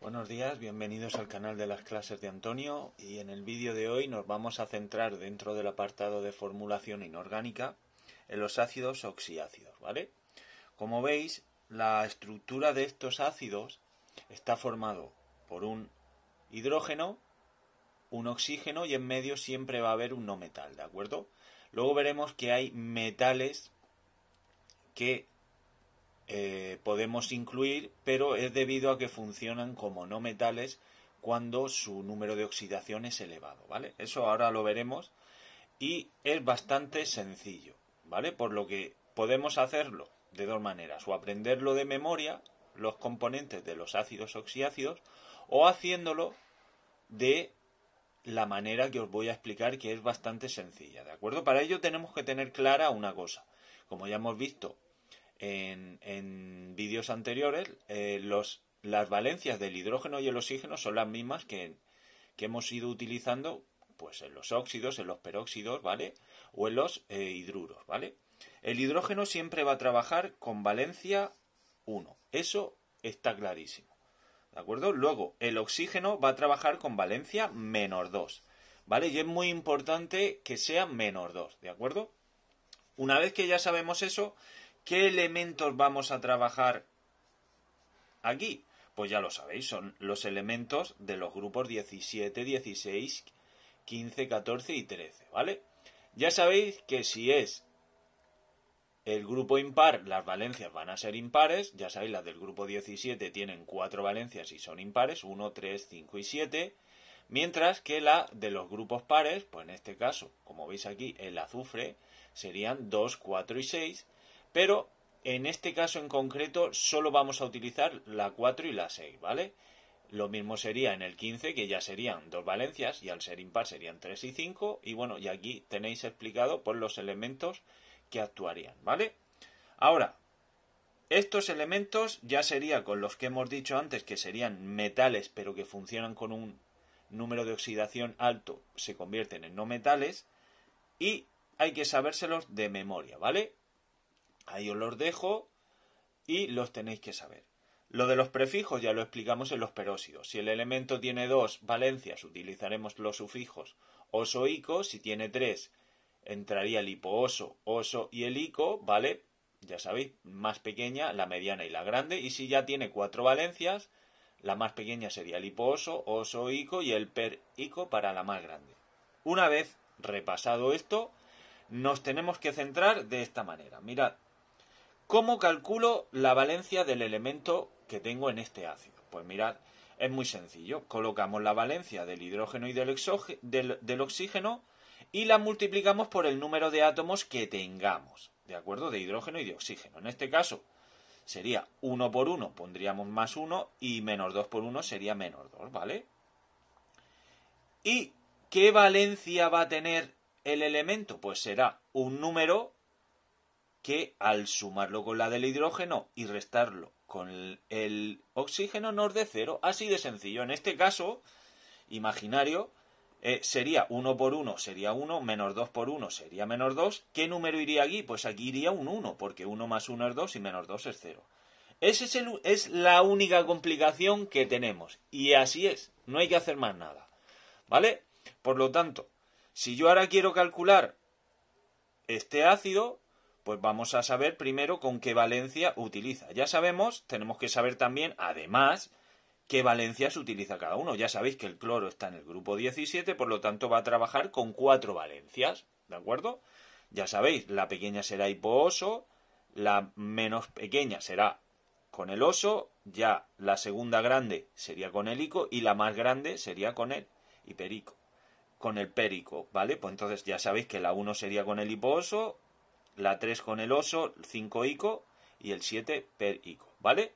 Buenos días, bienvenidos al canal de las clases de Antonio y en el vídeo de hoy nos vamos a centrar dentro del apartado de formulación inorgánica en los ácidos oxiácidos, ¿vale? Como veis, la estructura de estos ácidos está formado por un hidrógeno, un oxígeno y en medio siempre va a haber un no metal, ¿de acuerdo? Luego veremos que hay metales que eh, podemos incluir, pero es debido a que funcionan como no metales cuando su número de oxidación es elevado, ¿vale? Eso ahora lo veremos y es bastante sencillo, ¿vale? Por lo que podemos hacerlo de dos maneras, o aprenderlo de memoria, los componentes de los ácidos oxiácidos, o haciéndolo de la manera que os voy a explicar que es bastante sencilla, ¿de acuerdo? Para ello tenemos que tener clara una cosa. Como ya hemos visto, en, vídeos anteriores, eh, los, las valencias del hidrógeno y el oxígeno son las mismas que, hemos ido utilizando pues en los óxidos, en los peróxidos, ¿vale? O en los eh, hidruros, ¿vale? El hidrógeno siempre va a trabajar con valencia 1. Eso está clarísimo. ¿De acuerdo? Luego, el oxígeno va a trabajar con valencia menos 2. ¿Vale? Y es muy importante que sea menos 2. ¿De acuerdo? Una vez que ya sabemos eso, ¿Qué elementos vamos a trabajar aquí? Pues ya lo sabéis, son los elementos de los grupos 17, 16, 15, 14 y 13, ¿vale? Ya sabéis que si es el grupo impar, las valencias van a ser impares. Ya sabéis, las del grupo 17 tienen cuatro valencias y son impares, 1, 3, 5 y 7. Mientras que la de los grupos pares, pues en este caso, como veis aquí, el azufre, serían 2, 4 y 6. Pero en este caso en concreto solo vamos a utilizar la 4 y la 6, ¿vale? Lo mismo sería en el 15, que ya serían dos valencias y al ser impar serían 3 y 5. Y bueno, y aquí tenéis explicado por los elementos que actuarían, ¿vale? Ahora, estos elementos ya sería con los que hemos dicho antes que serían metales, pero que funcionan con un número de oxidación alto, se convierten en no metales. Y hay que sabérselos de memoria, ¿vale? Ahí os los dejo y los tenéis que saber. Lo de los prefijos ya lo explicamos en los perósidos. Si el elemento tiene dos valencias, utilizaremos los sufijos osoico. Si tiene tres, entraría el hipooso, oso y el ico, ¿vale? Ya sabéis, más pequeña, la mediana y la grande. Y si ya tiene cuatro valencias, la más pequeña sería el hipooso, oso, ico y el perico para la más grande. Una vez repasado esto, nos tenemos que centrar de esta manera. Mirad, ¿Cómo calculo la valencia del elemento que tengo en este ácido? Pues mirad, es muy sencillo. Colocamos la valencia del hidrógeno y del, oxígeno y la multiplicamos por el número de átomos que tengamos, ¿de acuerdo? De hidrógeno y de oxígeno. En este caso sería 1 por 1, pondríamos más 1 y menos 2 por 1 sería menos 2, ¿vale? ¿Y qué valencia va a tener el elemento? Pues será un número que al sumarlo con la del hidrógeno y restarlo con el oxígeno nos dé 0. Así de sencillo. En este caso, imaginario, eh, sería 1 por 1 sería 1, menos 2 por 1 sería menos 2. ¿Qué número iría aquí? Pues aquí iría un 1, porque 1 más 1 es 2 y menos 2 es 0. Esa es, es la única complicación que tenemos. Y así es, no hay que hacer más nada. ¿Vale? Por lo tanto, si yo ahora quiero calcular este ácido, pues vamos a saber primero con qué valencia utiliza. Ya sabemos, tenemos que saber también, además, qué valencias utiliza cada uno. Ya sabéis que el cloro está en el grupo 17, por lo tanto va a trabajar con cuatro valencias, ¿de acuerdo? Ya sabéis, la pequeña será hipooso, la menos pequeña será con el oso, ya la segunda grande sería con el ico y la más grande sería con el hiperico, con el perico, ¿vale? Pues entonces ya sabéis que la 1 sería con el hipooso, la 3 con el oso, 5 ico y el 7 per ico, ¿vale?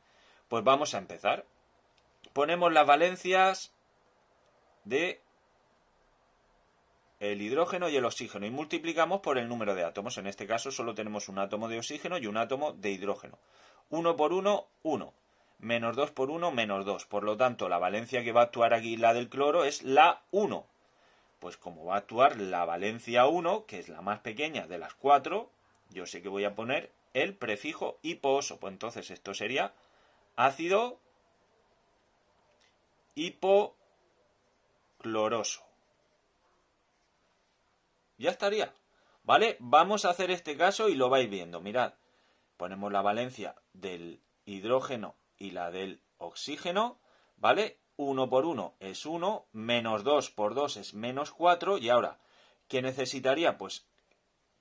Pues vamos a empezar. Ponemos las valencias de el hidrógeno y el oxígeno y multiplicamos por el número de átomos. En este caso solo tenemos un átomo de oxígeno y un átomo de hidrógeno. 1 por 1, 1. Menos 2 por 1, menos 2. Por lo tanto, la valencia que va a actuar aquí, la del cloro, es la 1. Pues como va a actuar la valencia 1, que es la más pequeña de las 4, yo sé que voy a poner el prefijo hipo, Pues entonces esto sería ácido hipocloroso. Ya estaría. ¿Vale? Vamos a hacer este caso y lo vais viendo. Mirad, ponemos la valencia del hidrógeno y la del oxígeno, ¿vale? 1 por 1 es 1, menos 2 por 2 es menos 4 y ahora, ¿qué necesitaría? Pues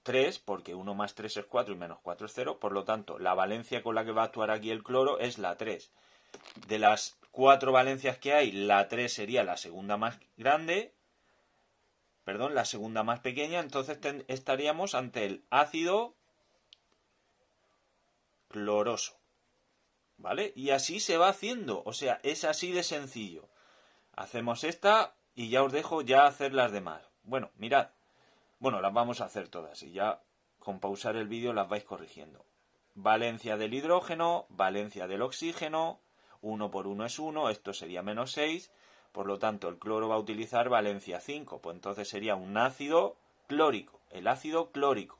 3, porque 1 más 3 es 4 y menos 4 es 0, por lo tanto, la valencia con la que va a actuar aquí el cloro es la 3. De las 4 valencias que hay, la 3 sería la segunda más grande, perdón, la segunda más pequeña, entonces estaríamos ante el ácido cloroso. ¿Vale? Y así se va haciendo, o sea, es así de sencillo. Hacemos esta y ya os dejo ya hacer las demás. Bueno, mirad, bueno, las vamos a hacer todas y ya con pausar el vídeo las vais corrigiendo. Valencia del hidrógeno, valencia del oxígeno, 1 por 1 es 1, esto sería menos 6, por lo tanto el cloro va a utilizar valencia 5, pues entonces sería un ácido clórico, el ácido clórico.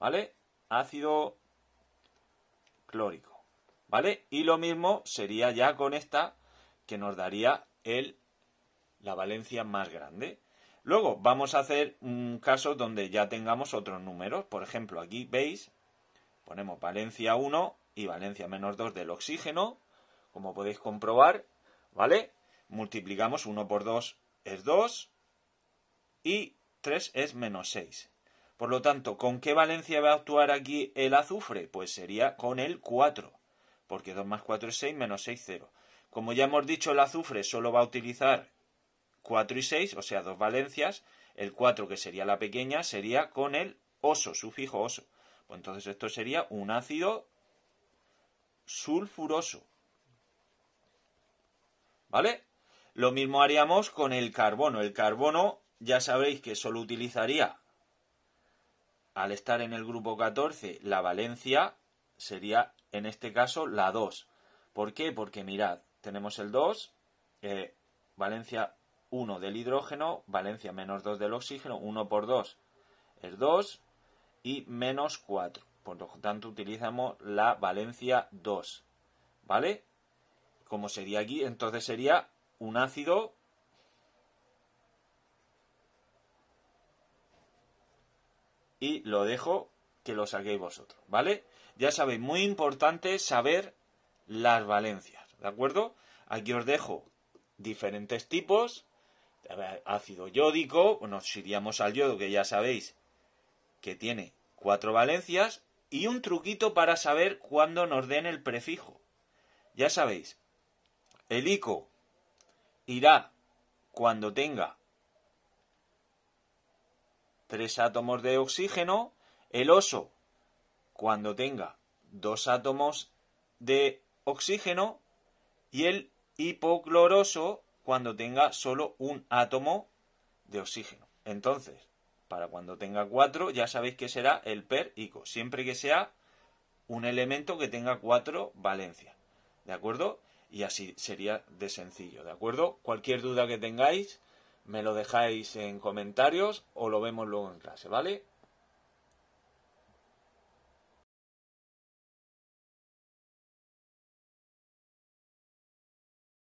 ¿Vale? Ácido clórico. ¿Vale? Y lo mismo sería ya con esta que nos daría el, la valencia más grande. Luego vamos a hacer un caso donde ya tengamos otros números. Por ejemplo, aquí veis, ponemos Valencia 1 y Valencia menos 2 del oxígeno. Como podéis comprobar, ¿vale? Multiplicamos 1 por 2 es 2 y 3 es menos 6. Por lo tanto, ¿con qué valencia va a actuar aquí el azufre? Pues sería con el 4, porque 2 más 4 es 6, menos 6, 0. Como ya hemos dicho, el azufre solo va a utilizar 4 y 6, o sea, dos valencias, el 4 que sería la pequeña sería con el oso, sufijo oso. Pues entonces esto sería un ácido sulfuroso. ¿Vale? Lo mismo haríamos con el carbono. El carbono ya sabéis que solo utilizaría, al estar en el grupo 14, la valencia sería en este caso la 2. ¿Por qué? Porque mirad, tenemos el 2, eh, valencia 1 del hidrógeno, valencia menos 2 del oxígeno, 1 por 2 es 2 y menos 4. Por lo tanto, utilizamos la valencia 2. ¿Vale? Como sería aquí, entonces sería un ácido y lo dejo que lo saquéis vosotros, ¿vale? Ya sabéis, muy importante saber las valencias, ¿de acuerdo? Aquí os dejo diferentes tipos ácido yódico, nos iríamos al yodo, que ya sabéis que tiene cuatro valencias, y un truquito para saber cuándo nos den el prefijo. Ya sabéis, el ICO irá cuando tenga tres átomos de oxígeno, el oso cuando tenga dos átomos de oxígeno y el hipocloroso cuando tenga solo un átomo de oxígeno. Entonces, para cuando tenga cuatro, ya sabéis que será el perico, siempre que sea un elemento que tenga cuatro valencias. ¿De acuerdo? Y así sería de sencillo, ¿de acuerdo? Cualquier duda que tengáis, me lo dejáis en comentarios o lo vemos luego en clase, ¿vale?